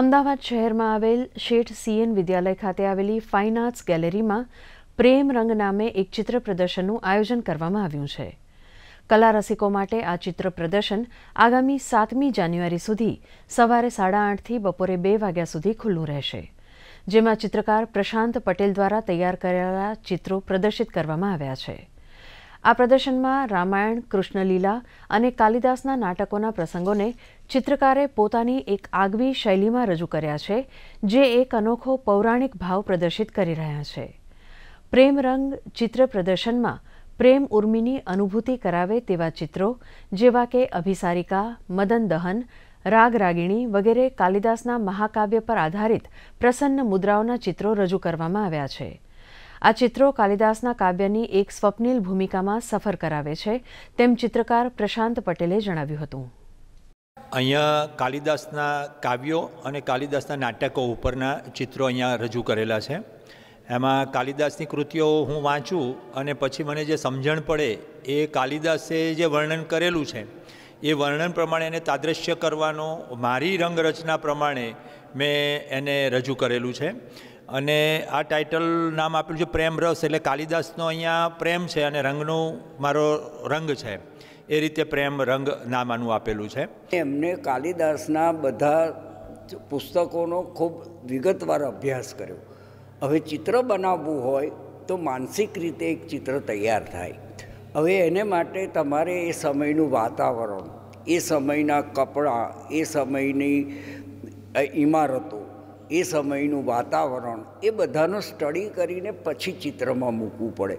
અમદાવાદ શહેરમાં આવેલ શેઠ સીએન વિદ્યાલય ખાતે આવેલી ફાઇન આર્ટ્સ ગેલેરીમાં પ્રેમ રંગ નામે એક ચિત્ર પ્રદર્શનનું આયોજન કરવામાં આવ્યું છે કલા રસિકો માટે આ ચિત્ર પ્રદર્શન આગામી સાતમી જાન્યુઆરી સુધી સવારે સાડા આઠથી બપોરે બે વાગ્યા સુધી ખુલ્લું રહેશે જેમાં ચિત્રકાર પ્રશાંત પટેલ દ્વારા તૈયાર કરેલા ચિત્રો પ્રદર્શિત કરવામાં આવ્યા છે આ પ્રદર્શનમાં રામાયણ કૃષ્ણલીલા અને કાલિદાસના નાટકોના પ્રસંગોને ચિત્રકારે પોતાની એક આગવી શૈલીમાં રજૂ કર્યા છે જે એક અનોખો પૌરાણિક ભાવ પ્રદર્શિત કરી રહ્યા છે પ્રેમ રંગ ચિત્ર પ્રદર્શનમાં પ્રેમ ઉર્મિની અનુભૂતિ કરાવે તેવા ચિત્રો જેવા કે અભિસારિકા મદન દહન રાગ રાગીણી વગેરે કાલિદાસના મહાકાવ્ય પર આધારિત પ્રસન્ન મુદ્રાઓના ચિત્રો રજૂ કરવામાં આવ્યા છે આ ચિત્રો કાલિદાસના કાવ્યની એક સ્વપ્નિલ ભૂમિકામાં સફર કરાવે છે તેમ ચિત્રકાર પ્રશાંત પટેલે જણાવ્યું હતું અહીંયા કાલિદાસના કાવ્યો અને કાલિદાસના નાટકો ઉપરના ચિત્રો અહીંયા રજૂ કરેલા છે એમાં કાલિદાસની કૃતિઓ હું વાંચું અને પછી મને જે સમજણ પડે એ કાલિદાસે જે વર્ણન કરેલું છે એ વર્ણન પ્રમાણે એને તાદ્રશ્ય કરવાનો મારી રંગરચના પ્રમાણે મેં એને રજૂ કરેલું છે અને આ ટાઇટલ નામ આપેલું છે પ્રેમ રસ એટલે કાલિદાસનો અહીંયા પ્રેમ છે અને રંગનું મારો રંગ છે એ રીતે પ્રેમ રંગ નામ આનું આપેલું છે એમને કાલિદાસના બધા પુસ્તકોનો ખૂબ વિગતવાર અભ્યાસ કર્યો હવે ચિત્ર બનાવવું હોય તો માનસિક રીતે એક ચિત્ર તૈયાર થાય હવે એને માટે તમારે એ સમયનું વાતાવરણ એ સમયના કપડાં એ સમયની ઇમારતો એ સમયનું વાતાવરણ એ બધાનું સ્ટડી કરીને પછી ચિત્રમાં મૂકવું પડે